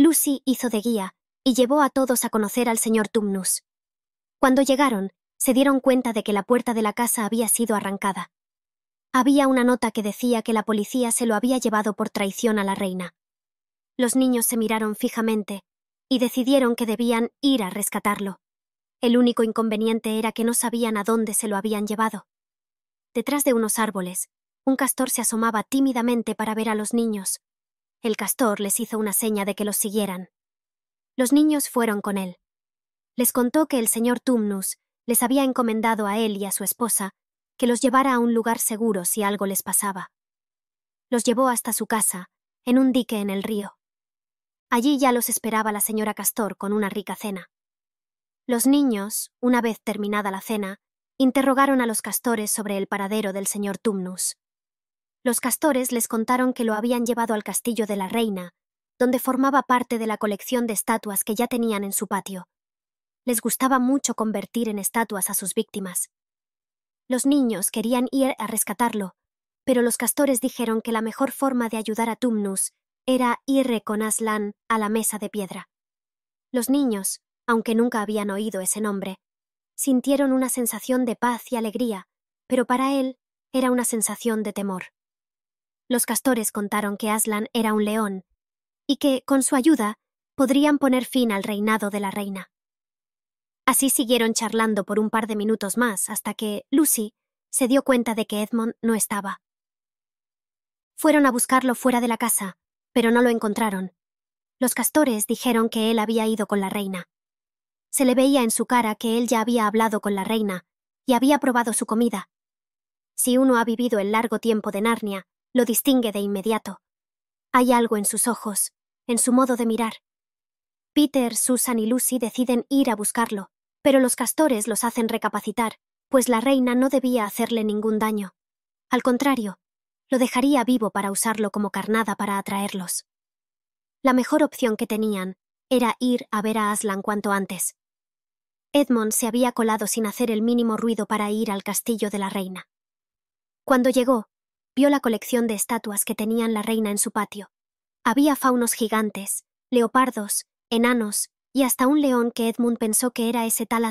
Lucy hizo de guía y llevó a todos a conocer al señor Tumnus. Cuando llegaron, se dieron cuenta de que la puerta de la casa había sido arrancada. Había una nota que decía que la policía se lo había llevado por traición a la reina. Los niños se miraron fijamente y decidieron que debían ir a rescatarlo. El único inconveniente era que no sabían a dónde se lo habían llevado. Detrás de unos árboles, un castor se asomaba tímidamente para ver a los niños, el castor les hizo una seña de que los siguieran. Los niños fueron con él. Les contó que el señor Tumnus les había encomendado a él y a su esposa que los llevara a un lugar seguro si algo les pasaba. Los llevó hasta su casa, en un dique en el río. Allí ya los esperaba la señora Castor con una rica cena. Los niños, una vez terminada la cena, interrogaron a los castores sobre el paradero del señor Tumnus los castores les contaron que lo habían llevado al castillo de la reina, donde formaba parte de la colección de estatuas que ya tenían en su patio. Les gustaba mucho convertir en estatuas a sus víctimas. Los niños querían ir a rescatarlo, pero los castores dijeron que la mejor forma de ayudar a Tumnus era ir con Aslan a la mesa de piedra. Los niños, aunque nunca habían oído ese nombre, sintieron una sensación de paz y alegría, pero para él era una sensación de temor. Los castores contaron que Aslan era un león, y que, con su ayuda, podrían poner fin al reinado de la reina. Así siguieron charlando por un par de minutos más hasta que Lucy se dio cuenta de que Edmond no estaba. Fueron a buscarlo fuera de la casa, pero no lo encontraron. Los castores dijeron que él había ido con la reina. Se le veía en su cara que él ya había hablado con la reina y había probado su comida. Si uno ha vivido el largo tiempo de Narnia, lo distingue de inmediato. Hay algo en sus ojos, en su modo de mirar. Peter, Susan y Lucy deciden ir a buscarlo, pero los castores los hacen recapacitar, pues la reina no debía hacerle ningún daño. Al contrario, lo dejaría vivo para usarlo como carnada para atraerlos. La mejor opción que tenían era ir a ver a Aslan cuanto antes. Edmond se había colado sin hacer el mínimo ruido para ir al castillo de la reina. Cuando llegó, vio la colección de estatuas que tenían la reina en su patio. Había faunos gigantes, leopardos, enanos, y hasta un león que Edmund pensó que era ese tal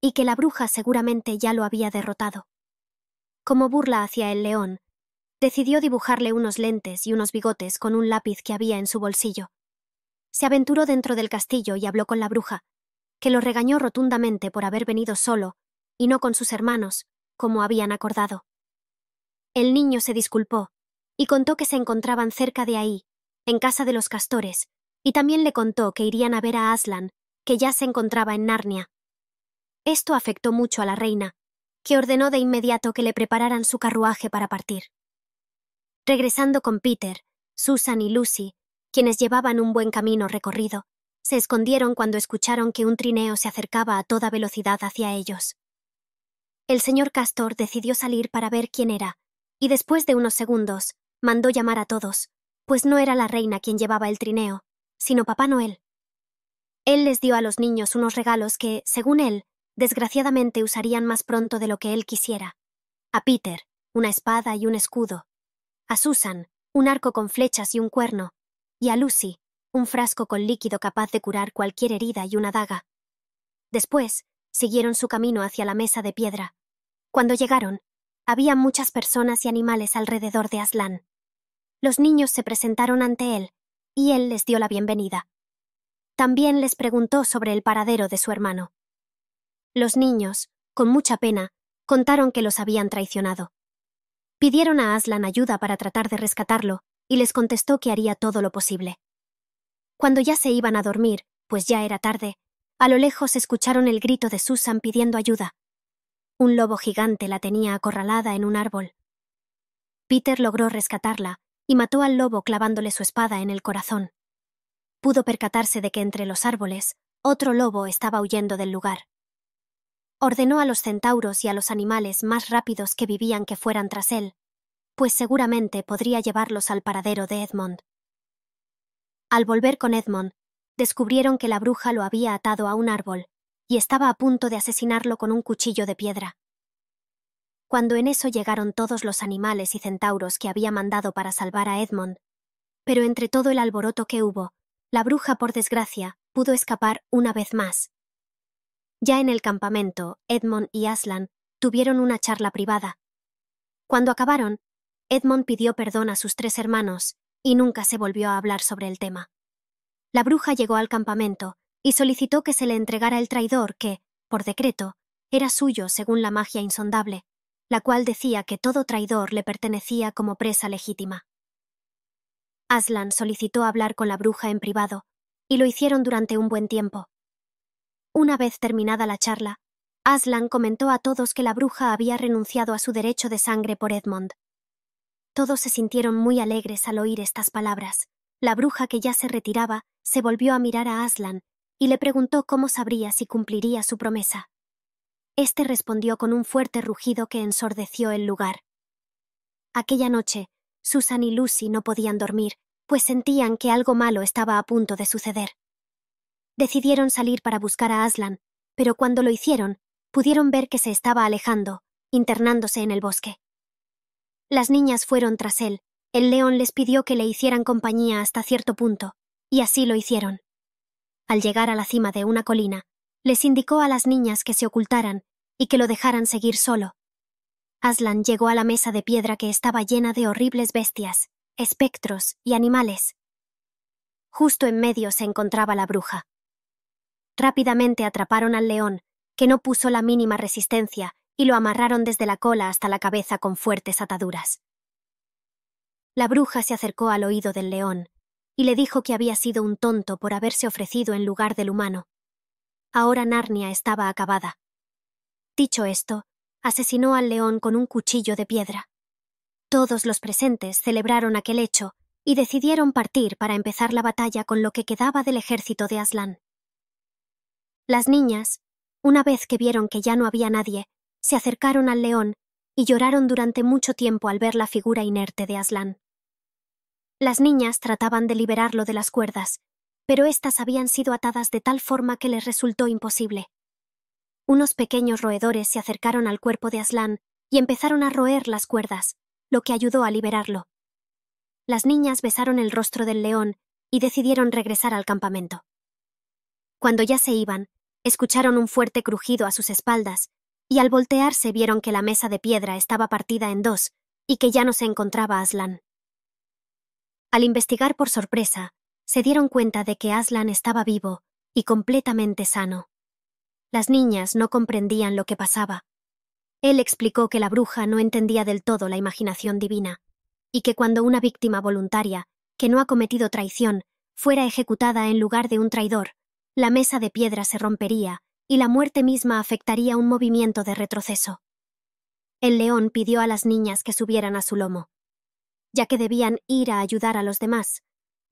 y que la bruja seguramente ya lo había derrotado. Como burla hacia el león, decidió dibujarle unos lentes y unos bigotes con un lápiz que había en su bolsillo. Se aventuró dentro del castillo y habló con la bruja, que lo regañó rotundamente por haber venido solo, y no con sus hermanos, como habían acordado. El niño se disculpó y contó que se encontraban cerca de ahí, en casa de los castores, y también le contó que irían a ver a Aslan, que ya se encontraba en Narnia. Esto afectó mucho a la reina, que ordenó de inmediato que le prepararan su carruaje para partir. Regresando con Peter, Susan y Lucy, quienes llevaban un buen camino recorrido, se escondieron cuando escucharon que un trineo se acercaba a toda velocidad hacia ellos. El señor Castor decidió salir para ver quién era, y después de unos segundos mandó llamar a todos, pues no era la reina quien llevaba el trineo, sino Papá Noel. Él les dio a los niños unos regalos que, según él, desgraciadamente usarían más pronto de lo que él quisiera. A Peter, una espada y un escudo. A Susan, un arco con flechas y un cuerno. Y a Lucy, un frasco con líquido capaz de curar cualquier herida y una daga. Después, siguieron su camino hacia la mesa de piedra. Cuando llegaron, había muchas personas y animales alrededor de Aslan. Los niños se presentaron ante él, y él les dio la bienvenida. También les preguntó sobre el paradero de su hermano. Los niños, con mucha pena, contaron que los habían traicionado. Pidieron a Aslan ayuda para tratar de rescatarlo, y les contestó que haría todo lo posible. Cuando ya se iban a dormir, pues ya era tarde, a lo lejos escucharon el grito de Susan pidiendo ayuda. Un lobo gigante la tenía acorralada en un árbol. Peter logró rescatarla y mató al lobo clavándole su espada en el corazón. Pudo percatarse de que entre los árboles otro lobo estaba huyendo del lugar. Ordenó a los centauros y a los animales más rápidos que vivían que fueran tras él, pues seguramente podría llevarlos al paradero de Edmond. Al volver con Edmond, descubrieron que la bruja lo había atado a un árbol y estaba a punto de asesinarlo con un cuchillo de piedra. Cuando en eso llegaron todos los animales y centauros que había mandado para salvar a Edmond, pero entre todo el alboroto que hubo, la bruja, por desgracia, pudo escapar una vez más. Ya en el campamento, Edmond y Aslan tuvieron una charla privada. Cuando acabaron, Edmond pidió perdón a sus tres hermanos y nunca se volvió a hablar sobre el tema. La bruja llegó al campamento y solicitó que se le entregara el traidor que, por decreto, era suyo según la magia insondable, la cual decía que todo traidor le pertenecía como presa legítima. Aslan solicitó hablar con la bruja en privado, y lo hicieron durante un buen tiempo. Una vez terminada la charla, Aslan comentó a todos que la bruja había renunciado a su derecho de sangre por Edmond. Todos se sintieron muy alegres al oír estas palabras. La bruja que ya se retiraba se volvió a mirar a Aslan y le preguntó cómo sabría si cumpliría su promesa. Este respondió con un fuerte rugido que ensordeció el lugar. Aquella noche, Susan y Lucy no podían dormir, pues sentían que algo malo estaba a punto de suceder. Decidieron salir para buscar a Aslan, pero cuando lo hicieron, pudieron ver que se estaba alejando, internándose en el bosque. Las niñas fueron tras él, el león les pidió que le hicieran compañía hasta cierto punto, y así lo hicieron. Al llegar a la cima de una colina, les indicó a las niñas que se ocultaran y que lo dejaran seguir solo. Aslan llegó a la mesa de piedra que estaba llena de horribles bestias, espectros y animales. Justo en medio se encontraba la bruja. Rápidamente atraparon al león, que no puso la mínima resistencia, y lo amarraron desde la cola hasta la cabeza con fuertes ataduras. La bruja se acercó al oído del león y le dijo que había sido un tonto por haberse ofrecido en lugar del humano. Ahora Narnia estaba acabada. Dicho esto, asesinó al león con un cuchillo de piedra. Todos los presentes celebraron aquel hecho y decidieron partir para empezar la batalla con lo que quedaba del ejército de Aslan. Las niñas, una vez que vieron que ya no había nadie, se acercaron al león y lloraron durante mucho tiempo al ver la figura inerte de Aslan. Las niñas trataban de liberarlo de las cuerdas, pero éstas habían sido atadas de tal forma que les resultó imposible. Unos pequeños roedores se acercaron al cuerpo de Aslan y empezaron a roer las cuerdas, lo que ayudó a liberarlo. Las niñas besaron el rostro del león y decidieron regresar al campamento. Cuando ya se iban, escucharon un fuerte crujido a sus espaldas, y al voltearse vieron que la mesa de piedra estaba partida en dos y que ya no se encontraba Aslan. Al investigar por sorpresa, se dieron cuenta de que Aslan estaba vivo y completamente sano. Las niñas no comprendían lo que pasaba. Él explicó que la bruja no entendía del todo la imaginación divina, y que cuando una víctima voluntaria, que no ha cometido traición, fuera ejecutada en lugar de un traidor, la mesa de piedra se rompería y la muerte misma afectaría un movimiento de retroceso. El león pidió a las niñas que subieran a su lomo, ya que debían ir a ayudar a los demás.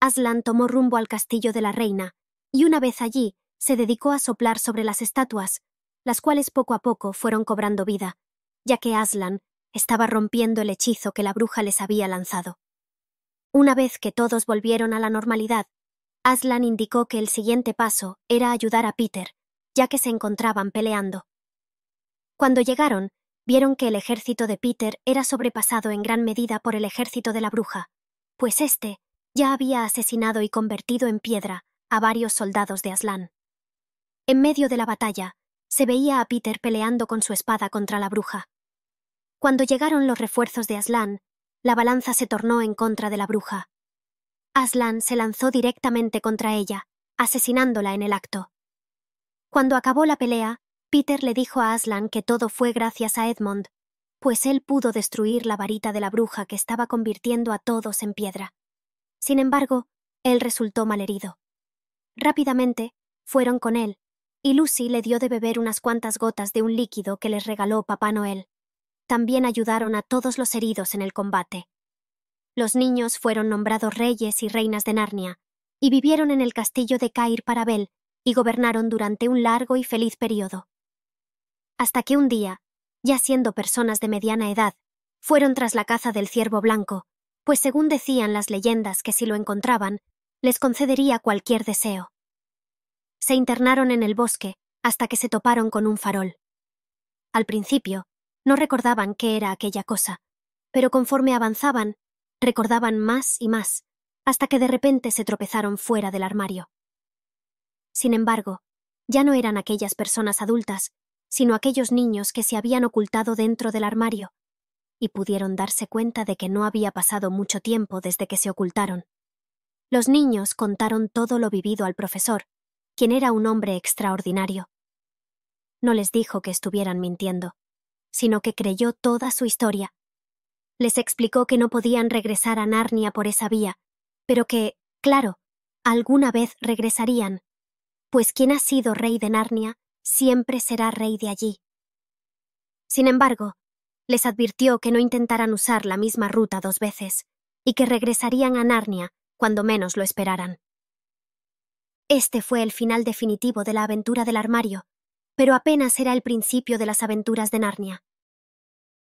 Aslan tomó rumbo al castillo de la reina, y una vez allí, se dedicó a soplar sobre las estatuas, las cuales poco a poco fueron cobrando vida, ya que Aslan estaba rompiendo el hechizo que la bruja les había lanzado. Una vez que todos volvieron a la normalidad, Aslan indicó que el siguiente paso era ayudar a Peter, ya que se encontraban peleando. Cuando llegaron, vieron que el ejército de Peter era sobrepasado en gran medida por el ejército de la bruja, pues éste ya había asesinado y convertido en piedra a varios soldados de Aslan. En medio de la batalla, se veía a Peter peleando con su espada contra la bruja. Cuando llegaron los refuerzos de Aslan, la balanza se tornó en contra de la bruja. Aslan se lanzó directamente contra ella, asesinándola en el acto. Cuando acabó la pelea, Peter le dijo a Aslan que todo fue gracias a Edmond, pues él pudo destruir la varita de la bruja que estaba convirtiendo a todos en piedra. Sin embargo, él resultó malherido. Rápidamente, fueron con él, y Lucy le dio de beber unas cuantas gotas de un líquido que les regaló Papá Noel. También ayudaron a todos los heridos en el combate. Los niños fueron nombrados reyes y reinas de Narnia, y vivieron en el castillo de Cair Parabel, y gobernaron durante un largo y feliz periodo hasta que un día, ya siendo personas de mediana edad, fueron tras la caza del ciervo blanco, pues según decían las leyendas que si lo encontraban, les concedería cualquier deseo. Se internaron en el bosque hasta que se toparon con un farol. Al principio, no recordaban qué era aquella cosa, pero conforme avanzaban, recordaban más y más, hasta que de repente se tropezaron fuera del armario. Sin embargo, ya no eran aquellas personas adultas sino aquellos niños que se habían ocultado dentro del armario, y pudieron darse cuenta de que no había pasado mucho tiempo desde que se ocultaron. Los niños contaron todo lo vivido al profesor, quien era un hombre extraordinario. No les dijo que estuvieran mintiendo, sino que creyó toda su historia. Les explicó que no podían regresar a Narnia por esa vía, pero que, claro, alguna vez regresarían, pues quien ha sido rey de Narnia siempre será rey de allí. Sin embargo, les advirtió que no intentaran usar la misma ruta dos veces, y que regresarían a Narnia cuando menos lo esperaran. Este fue el final definitivo de la aventura del armario, pero apenas era el principio de las aventuras de Narnia.